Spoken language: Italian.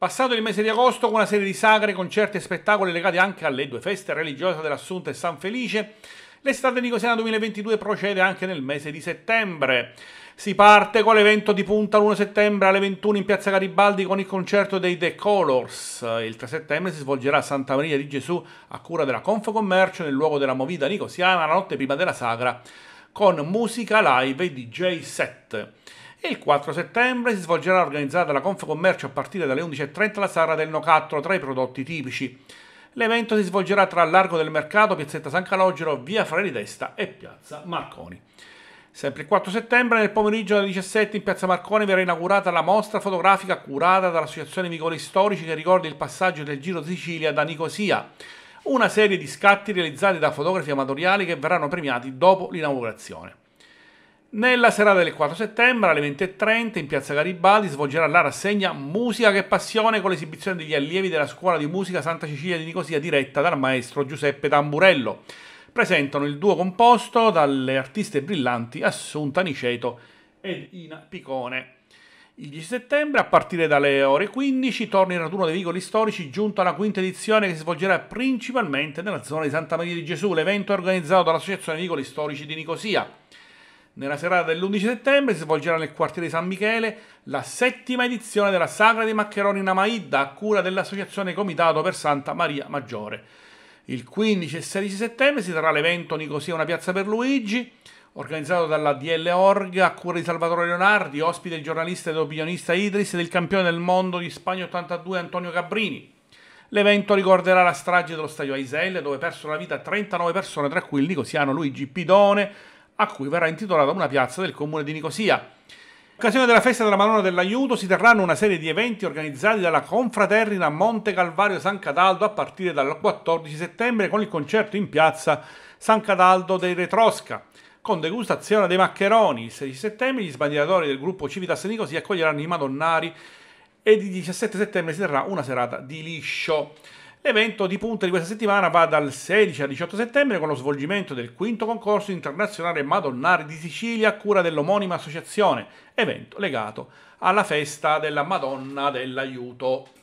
Passato il mese di agosto con una serie di sagre, concerti e spettacoli legati anche alle due feste religiose dell'Assunta e San Felice, l'estate nicosiana 2022 procede anche nel mese di settembre. Si parte con l'evento di punta l'1 settembre alle 21 in Piazza Garibaldi con il concerto dei The Colors. Il 3 settembre si svolgerà a Santa Maria di Gesù a cura della Confcommercio nel luogo della movida nicosiana la notte prima della sagra con musica live e DJ set e il 4 settembre si svolgerà organizzata la Confcommercio a partire dalle 11.30 la Sara del Nocattolo tra i prodotti tipici. L'evento si svolgerà tra Largo del Mercato, Piazzetta San Calogero, Via Freni Testa e Piazza Marconi. Sempre il 4 settembre, nel pomeriggio alle 17 in Piazza Marconi verrà inaugurata la mostra fotografica curata dall'Associazione Vicoli Storici che ricorda il passaggio del Giro Sicilia da Nicosia, una serie di scatti realizzati da fotografi amatoriali che verranno premiati dopo l'inaugurazione. Nella serata del 4 settembre alle 20.30 in piazza Garibaldi svolgerà la rassegna Musica che Passione con l'esibizione degli allievi della scuola di musica Santa Cecilia di Nicosia diretta dal maestro Giuseppe Tamburello. Presentano il duo composto dalle artiste brillanti Assunta Niceto ed Ina Picone. Il 10 settembre, a partire dalle ore 15, torna in raduno dei vicoli storici giunto alla quinta edizione che si svolgerà principalmente nella zona di Santa Maria di Gesù. L'evento è organizzato dall'Associazione Vicoli Storici di Nicosia. Nella serata dell'11 settembre si svolgerà nel quartiere di San Michele la settima edizione della Sagra dei Maccheroni in Amaidda a cura dell'Associazione Comitato per Santa Maria Maggiore. Il 15 e 16 settembre si terrà l'evento Nicosia una piazza per Luigi, organizzato dalla DL Orga a cura di Salvatore Leonardi, ospite il giornalista ed opinionista Idris e del campione del mondo di Spagna 82 Antonio Cabrini. L'evento ricorderà la strage dello stadio Aiselle, dove persero la vita 39 persone, tra cui il nicosiano Luigi Pidone, a cui verrà intitolata una piazza del comune di Nicosia. In occasione della festa della Madonna dell'Aiuto si terranno una serie di eventi organizzati dalla Confraternita Monte Calvario San Cataldo a partire dal 14 settembre con il concerto in piazza San Cataldo dei Retrosca con degustazione dei maccheroni. Il 16 settembre gli sbandieratori del gruppo Civitas Nicosia accoglieranno i Madonnari ed il 17 settembre si terrà una serata di liscio. L'evento di punta di questa settimana va dal 16 al 18 settembre con lo svolgimento del quinto concorso internazionale Madonnari di Sicilia a cura dell'omonima associazione, evento legato alla festa della Madonna dell'Aiuto.